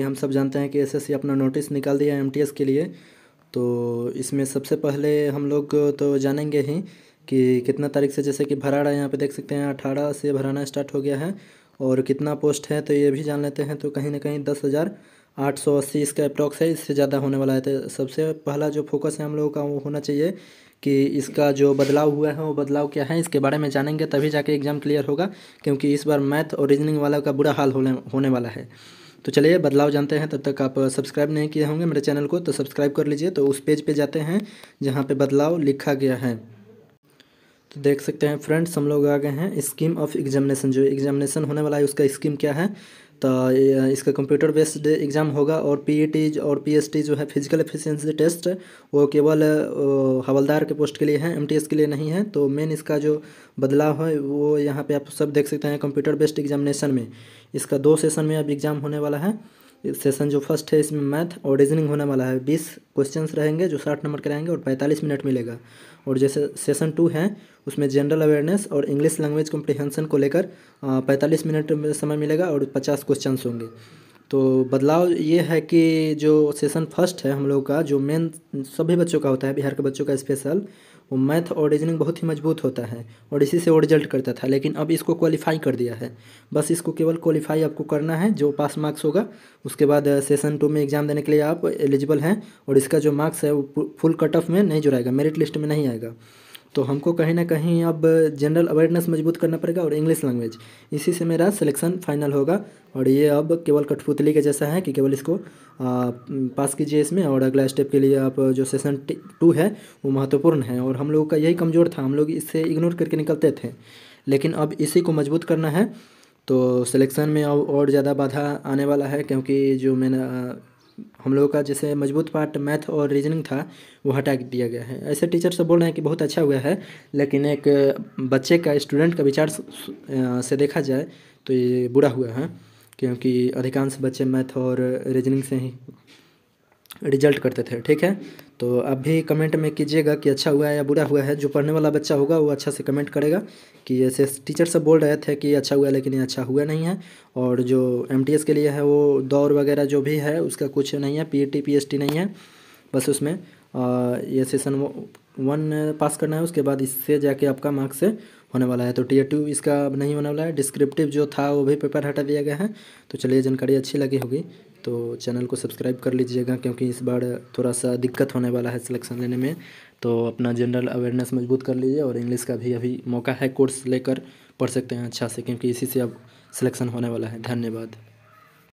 कि हम सब जानते हैं कि एसएससी अपना नोटिस निकाल दिया है एमटीएस के लिए तो इसमें सबसे पहले हम लोग तो जानेंगे ही कि कितना तारीख से जैसे कि भराड़ा यहाँ पर देख सकते हैं अठारह से भराना स्टार्ट हो गया है और कितना पोस्ट है तो ये भी जान लेते हैं तो कहीं ना कहीं दस हज़ार आठ सौ अस्सी इसका अप्रॉक्स है इससे ज़्यादा होने वाला है तो सबसे पहला जो फोकस है हम लोगों का वो होना चाहिए कि इसका जो बदलाव हुआ है वो बदलाव क्या है इसके बारे में जानेंगे तभी जाके एग्ज़ाम क्लियर होगा क्योंकि इस बार मैथ और रीजनिंग वाला का बुरा हाल होने होने वाला है तो चलिए बदलाव जानते हैं तब तक आप सब्सक्राइब नहीं किए होंगे मेरे चैनल को तो सब्सक्राइब कर लीजिए तो उस पेज पे जाते हैं जहाँ पे बदलाव लिखा गया है तो देख सकते हैं फ्रेंड्स हम लोग आ गए हैं स्कीम ऑफ एग्जामिनेशन जो एग्जामिनेशन होने वाला है उसका स्कीम क्या है तो इसका कंप्यूटर बेस्ड एग्ज़ाम होगा और पी e और पी जो है फिजिकल एफिशिएंसी टेस्ट वो केवल हवलदार के पोस्ट के लिए है एम के लिए नहीं है तो मेन इसका जो बदलाव है वो यहाँ पे आप सब देख सकते हैं कंप्यूटर बेस्ड एग्जामिनेशन में इसका दो सेशन में अब एग्ज़ाम होने वाला है सेशन जो फर्स्ट है इसमें मैथ और रीजनिंग होने वाला है बीस क्वेश्चन रहेंगे जो साठ नंबर के रहेंगे और पैंतालीस मिनट मिलेगा और जैसे सेशन टू है उसमें जनरल अवेयरनेस और इंग्लिश लैंग्वेज कॉम्प्रिहेंसन को लेकर पैंतालीस मिनट में समय मिलेगा और पचास क्वेश्चन होंगे तो बदलाव ये है कि जो सेशन फर्स्ट है हम लोग का जो मेन सभी बच्चों का होता है बिहार के बच्चों का स्पेशल वो मैथ और रीजनिंग बहुत ही मजबूत होता है और इसी से वो रिजल्ट करता था लेकिन अब इसको क्वालिफाई कर दिया है बस इसको केवल क्वालिफाई आपको करना है जो पास मार्क्स होगा उसके बाद सेशन टू में एग्ज़ाम देने के लिए आप एलिजिबल हैं और इसका जो मार्क्स है वो फुल कट ऑफ में नहीं जुड़ाएगा मेरिट लिस्ट में नहीं आएगा तो हमको कहीं ना कहीं अब जनरल अवेयरनेस मजबूत करना पड़ेगा और इंग्लिश लैंग्वेज इसी से मेरा सिलेक्शन फाइनल होगा और ये अब केवल कठपुतली के जैसा है कि केवल इसको आ, पास कीजिए इसमें और अगला स्टेप के लिए आप जो सेशन टू है वो महत्वपूर्ण है और हम लोगों का यही कमज़ोर था हम लोग इससे इग्नोर करके निकलते थे लेकिन अब इसी को मजबूत करना है तो सिलेक्शन में अब और ज़्यादा बाधा आने वाला है क्योंकि जो मैंने हम लोगों का जैसे मजबूत पार्ट मैथ और रीजनिंग था वो हटा दिया गया है ऐसे टीचर सब बोल रहे हैं कि बहुत अच्छा हुआ है लेकिन एक बच्चे का स्टूडेंट का विचार से देखा जाए तो ये बुरा हुआ है क्योंकि अधिकांश बच्चे मैथ और रीजनिंग से ही रिजल्ट करते थे ठीक है तो आप भी कमेंट में कीजिएगा कि अच्छा हुआ है या बुरा हुआ है जो पढ़ने वाला बच्चा होगा वो अच्छा से कमेंट करेगा कि ऐसे टीचर सब बोल रहे थे कि अच्छा हुआ है लेकिन ये अच्छा हुआ नहीं है और जो एम के लिए है वो दौर वगैरह जो भी है उसका कुछ नहीं है पी टी नहीं है बस उसमें ये सेशन वन पास uh, करना है उसके बाद इससे जाके आपका मार्क्स होने वाला है तो टीयर टू इसका अब नहीं होने वाला है डिस्क्रिप्टिव जो था वो भी पेपर हटा दिया गया है तो चलिए जानकारी अच्छी लगी होगी तो चैनल को सब्सक्राइब कर लीजिएगा क्योंकि इस बार थोड़ा सा दिक्कत होने वाला है सिलेक्शन लेने में तो अपना जनरल अवेयरनेस मजबूत कर लीजिए और इंग्लिश का भी अभी मौका है कोर्स लेकर पढ़ सकते हैं अच्छा से क्योंकि इसी से अब सिलेक्शन होने वाला है धन्यवाद